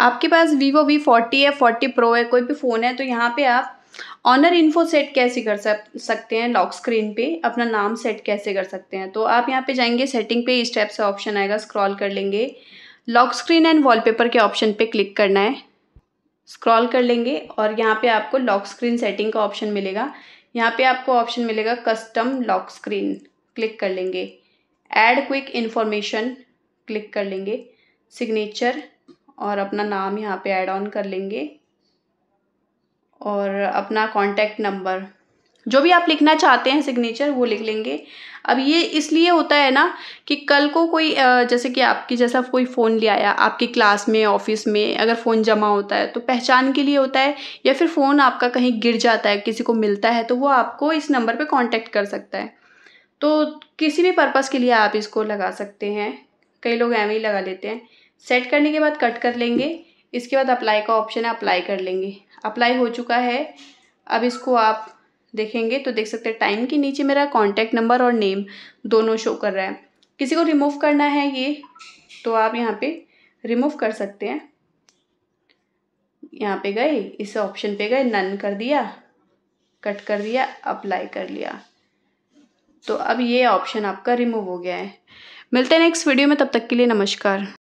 आपके पास Vivo V forty है फोर्टी प्रो है कोई भी फ़ोन है तो यहाँ पे आप ऑनर इन्फो सेट कैसे कर सकते हैं लॉक स्क्रीन पे अपना नाम सेट कैसे कर सकते हैं तो आप यहाँ पे जाएंगे सेटिंग पे इस टाइप से ऑप्शन आएगा स्क्रॉल कर लेंगे लॉक स्क्रीन एंड वॉलपेपर के ऑप्शन पे क्लिक करना है स्क्रॉल कर लेंगे और यहाँ पे आपको लॉक स्क्रीन सेटिंग का ऑप्शन मिलेगा यहाँ पे आपको ऑप्शन मिलेगा कस्टम लॉक स्क्रीन क्लिक कर लेंगे एड क्विक इन्फॉर्मेशन क्लिक कर लेंगे सिग्नेचर और अपना नाम यहाँ पे ऐड ऑन कर लेंगे और अपना कॉन्टैक्ट नंबर जो भी आप लिखना चाहते हैं सिग्नेचर वो लिख लेंगे अब ये इसलिए होता है ना कि कल को कोई जैसे कि आपकी जैसा कोई फ़ोन ले आया आपकी क्लास में ऑफिस में अगर फ़ोन जमा होता है तो पहचान के लिए होता है या फिर फ़ोन आपका कहीं गिर जाता है किसी को मिलता है तो वो आपको इस नंबर पे कांटेक्ट कर सकता है तो किसी भी पर्पज़ के लिए आप इसको लगा सकते हैं कई लोग एवं ही लगा लेते हैं सेट करने के बाद कट कर लेंगे इसके बाद अप्लाई का ऑप्शन है अप्लाई कर लेंगे अप्लाई हो चुका है अब इसको आप देखेंगे तो देख सकते हैं टाइम के नीचे मेरा कॉन्टैक्ट नंबर और नेम दोनों शो कर रहा है किसी को रिमूव करना है ये तो आप यहाँ पे रिमूव कर सकते हैं यहाँ पे गए इस ऑप्शन पे गए नन कर दिया कट कर दिया अप्लाई कर लिया तो अब ये ऑप्शन आपका रिमूव हो गया है मिलते हैं नेक्स्ट वीडियो में तब तक के लिए नमस्कार